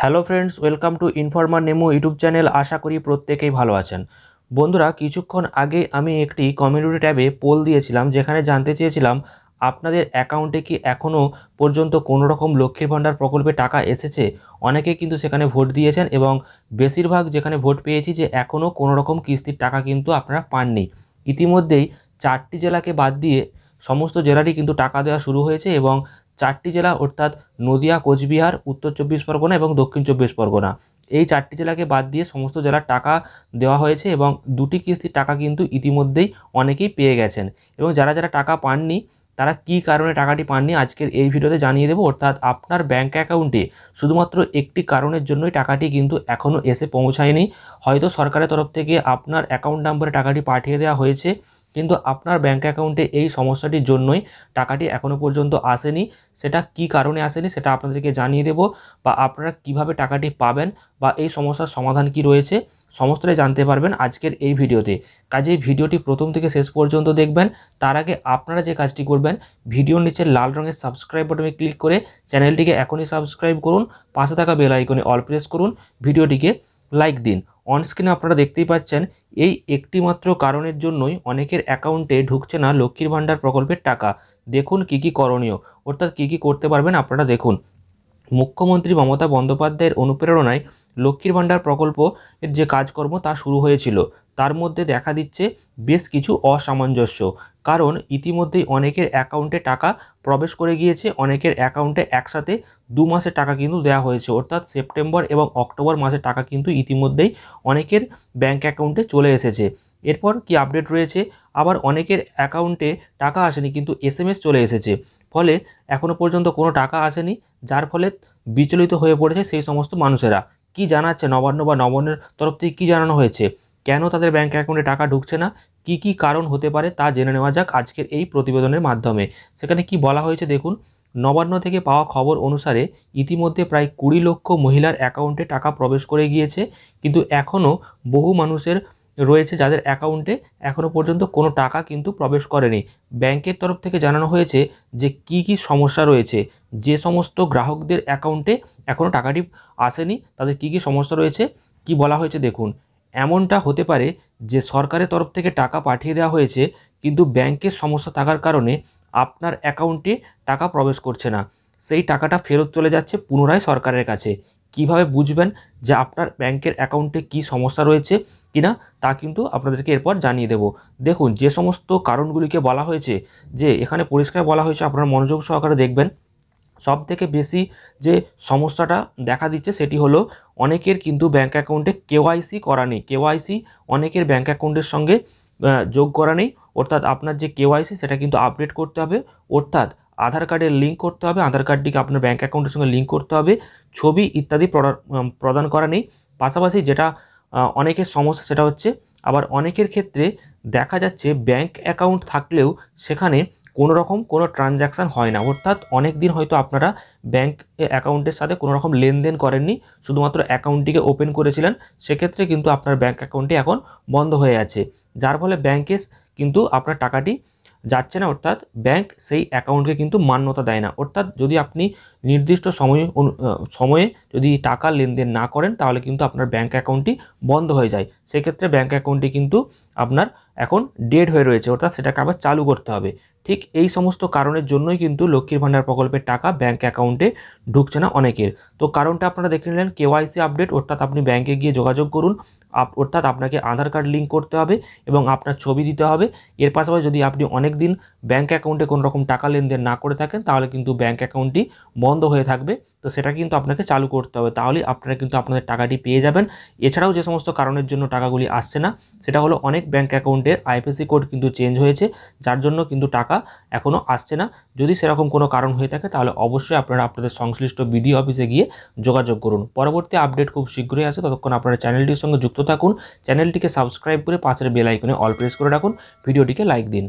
hello friends welcome to informer নেমো YouTube channel আশা করি প্রত্যেকেই ভালো আছেন বন্ধুরা কিছুক্ষণ আগে আমি একটি কমিউনিটি ট্যাবে পোল দিয়েছিলাম যেখানে জানতে চেয়েছিলাম আপনাদের অ্যাকাউন্টে কি এখনও পর্যন্ত কোনো রকম লক্ষ্মীর ভাণ্ডার প্রকল্পে টাকা এসেছে অনেকে কিন্তু সেখানে ভোট দিয়েছেন এবং বেশিরভাগ যেখানে ভোট পেয়েছি যে এখনও কোনো রকম কিস্তির টাকা কিন্তু আপনারা পাননি ইতিমধ্যেই চারটি জেলাকে বাদ দিয়ে সমস্ত জেলারই কিন্তু টাকা দেওয়া শুরু হয়েছে এবং চারটি জেলা অর্থাৎ নদিয়া কোচবিহার উত্তর চব্বিশ পরগনা এবং দক্ষিণ চব্বিশ পরগনা এই চারটি জেলাকে বাদ দিয়ে সমস্ত জেলার টাকা দেওয়া হয়েছে এবং দুটি কিস্তির টাকা কিন্তু ইতিমধ্যেই অনেকেই পেয়ে গেছেন এবং যারা যারা টাকা পাননি তারা কি কারণে টাকাটি পাননি আজকের এই ভিডিওতে জানিয়ে দেবো অর্থাৎ আপনার ব্যাঙ্ক অ্যাকাউন্টে শুধুমাত্র একটি কারণের জন্যই টাকাটি কিন্তু এখনও এসে পৌঁছায়নি হয়তো সরকারের তরফ থেকে আপনার অ্যাকাউন্ট নাম্বারে টাকাটি পাঠিয়ে দেওয়া হয়েছে কিন্তু আপনার ব্যাঙ্ক অ্যাকাউন্টে এই সমস্যাটির জন্যই টাকাটি এখনও পর্যন্ত আসেনি সেটা কি কারণে আসেনি সেটা আপনাদেরকে জানিয়ে দেব বা আপনারা কিভাবে টাকাটি পাবেন বা এই সমস্যার সমাধান কি রয়েছে সমস্তটাই জানতে পারবেন আজকের এই ভিডিওতে কাজে ভিডিওটি প্রথম থেকে শেষ পর্যন্ত দেখবেন তার আগে আপনারা যে কাজটি করবেন ভিডিওর নিচে লাল রঙের সাবস্ক্রাইব বাটনে ক্লিক করে চ্যানেলটিকে এখনই সাবস্ক্রাইব করুন পাশে থাকা বেল আইকনে অল প্রেস করুন ভিডিওটিকে লাইক দিন অনস্ক্রিনে আপনারা দেখতেই পাচ্ছেন এই একটি মাত্র কারণের জন্যই অনেকের অ্যাকাউন্টে ঢুকছে না লক্ষ্মীর ভাণ্ডার প্রকল্পের টাকা দেখুন কি কি করণীয় অর্থাৎ কি কি করতে পারবেন আপনারা দেখুন মুখ্যমন্ত্রী মমতা বন্দ্যোপাধ্যায়ের অনুপ্রেরণায় লক্ষ্মীর ভাণ্ডার প্রকল্প এর যে কাজকর্ম তা শুরু হয়েছিল তার মধ্যে দেখা দিচ্ছে বেশ কিছু অসামঞ্জস্য কারণ ইতিমধ্যেই অনেকের অ্যাকাউন্টে টাকা প্রবেশ করে গিয়েছে অনেকের অ্যাকাউন্টে একসাথে দু মাসের টাকা কিন্তু দেওয়া হয়েছে অর্থাৎ সেপ্টেম্বর এবং অক্টোবর মাসের টাকা কিন্তু ইতিমধ্যেই অনেকের ব্যাঙ্ক অ্যাকাউন্টে চলে এসেছে এরপর কি আপডেট রয়েছে আবার অনেকের অ্যাকাউন্টে টাকা আসেনি কিন্তু এসএমএস চলে এসেছে ফলে এখনও পর্যন্ত কোনো টাকা আসেনি যার ফলে বিচলিত হয়ে পড়েছে সেই সমস্ত মানুষেরা কি জানাচ্ছে নবান্ন বা নবান্নের তরফ থেকে কী জানানো হয়েছে কেন তাদের ব্যাঙ্ক অ্যাকাউন্টে টাকা ঢুকছে না কি কি কারণ হতে পারে তা জেনে নেওয়া যাক আজকের এই প্রতিবেদনের মাধ্যমে সেখানে কি বলা হয়েছে দেখুন নবান্ন থেকে পাওয়া খবর অনুসারে ইতিমধ্যে প্রায় কুড়ি লক্ষ মহিলার অ্যাকাউন্টে টাকা প্রবেশ করে গিয়েছে কিন্তু এখনও বহু মানুষের রয়েছে যাদের অ্যাকাউন্টে এখনও পর্যন্ত কোনো টাকা কিন্তু প্রবেশ করেনি ব্যাংকের তরফ থেকে জানানো হয়েছে যে কি কি সমস্যা রয়েছে যে সমস্ত গ্রাহকদের অ্যাকাউন্টে এখনও টাকাটি আসেনি তাদের কি কি সমস্যা রয়েছে কি বলা হয়েছে দেখুন এমনটা হতে পারে যে সরকারের তরফ থেকে টাকা পাঠিয়ে দেওয়া হয়েছে কিন্তু ব্যাংকের সমস্যা থাকার কারণে আপনার অ্যাকাউন্টে টাকা প্রবেশ করছে না সেই টাকাটা ফেরত চলে যাচ্ছে পুনরায় সরকারের কাছে কিভাবে বুঝবেন যে আপনার ব্যাংকের অ্যাকাউন্টে কি সমস্যা রয়েছে কিনা তা কিন্তু আপনাদেরকে এরপর জানিয়ে দেব দেখুন যে সমস্ত কারণগুলিকে বলা হয়েছে যে এখানে পরিষ্কার বলা হয়েছে আপনারা মনোযোগ সহকারে দেখবেন সব থেকে বেশি যে সমস্যাটা দেখা দিচ্ছে সেটি হলো অনেকের কিন্তু ব্যাঙ্ক অ্যাকাউন্টে কেওয়াইসি করা নেই কেওয়াইসি অনেকের ব্যাঙ্ক অ্যাকাউন্টের সঙ্গে যোগ করা নেই অর্থাৎ আপনার যে কেওয়াইসি সেটা কিন্তু আপডেট করতে হবে অর্থাৎ আধার কার্ডের লিঙ্ক করতে হবে আধার কার্ডটিকে আপনার ব্যাঙ্ক অ্যাকাউন্টের সঙ্গে লিঙ্ক করতে হবে ছবি ইত্যাদি প্রদান করা নেই পাশাপাশি যেটা অনেকের সমস্যা সেটা হচ্ছে আবার অনেকের ক্ষেত্রে দেখা যাচ্ছে ব্যাঙ্ক অ্যাকাউন্ট থাকলেও সেখানে কোনো রকম কোনো ট্রানজ্যাকশান হয় না অর্থাৎ অনেক দিন হয়তো আপনারা ব্যাঙ্ক অ্যাকাউন্টের সাথে কোনো রকম লেনদেন করেননি শুধুমাত্র অ্যাকাউন্টটিকে ওপেন করেছিলেন সেক্ষেত্রে কিন্তু আপনার ব্যাঙ্ক অ্যাকাউন্টটি এখন বন্ধ হয়ে আছে যার ফলে ব্যাংকে কিন্তু আপনার টাকাটি যাচ্ছে না অর্থাৎ ব্যাঙ্ক সেই অ্যাকাউন্টকে কিন্তু মান্যতা দেয় না অর্থাৎ যদি আপনি নির্দিষ্ট সময় সময়ে যদি টাকা লেনদেন না করেন তাহলে কিন্তু আপনার ব্যাঙ্ক অ্যাকাউন্টটি বন্ধ হয়ে যায় সেক্ষেত্রে ব্যাঙ্ক অ্যাকাউন্টটি কিন্তু আপনার এখন ডেড হয়ে রয়েছে অর্থাৎ সেটাকে আবার চালু করতে হবে ঠিক এই সমস্ত কারণের জন্যই কিন্তু লক্ষ্মীর ভাণ্ডার প্রকল্পের টাকা ব্যাঙ্ক অ্যাকাউন্টে ঢুকছে না অনেকের তো কারণটা আপনারা দেখে নিলেন কেওয়াইসি আপডেট অর্থাৎ আপনি ব্যাঙ্কে গিয়ে যোগাযোগ করুন অর্থাৎ আপনাকে আধার কার্ড লিঙ্ক করতে হবে এবং আপনার ছবি দিতে হবে এর পাশাপাশি যদি আপনি অনেক দিন ব্যাঙ্ক অ্যাকাউন্টে কোনো রকম টাকা লেনদেন না করে থাকেন তাহলে কিন্তু ব্যাঙ্ক অ্যাকাউন্টটি বন্ধ হয়ে থাকবে তো সেটা কিন্তু আপনাকে চালু করতে হবে তাহলে আপনারা কিন্তু আপনাদের টাকাটি পেয়ে যাবেন এছাড়াও যে সমস্ত কারণের জন্য টাকাগুলি আসছে না সেটা হলো অনেক ব্যাঙ্ক অ্যাকাউন্টের আইপিসি কোড কিন্তু চেঞ্জ হয়েছে যার জন্য কিন্তু টাকা এখনও আসছে না যদি সেরকম কোনো কারণ হয়ে থাকে তাহলে অবশ্যই আপনারা আপনাদের সংশ্লিষ্ট বিডিও অফিসে গিয়ে যোগাযোগ করুন পরবর্তী আপডেট খুব শীঘ্রই আসে ততক্ষণ আপনারা চ্যানেলটির সঙ্গে যুক্ত থাকুন চ্যানেলটিকে সাবস্ক্রাইব করে পাশের বেলাইকনে অল প্রেস করে রাখুন ভিডিওটিকে লাইক দিন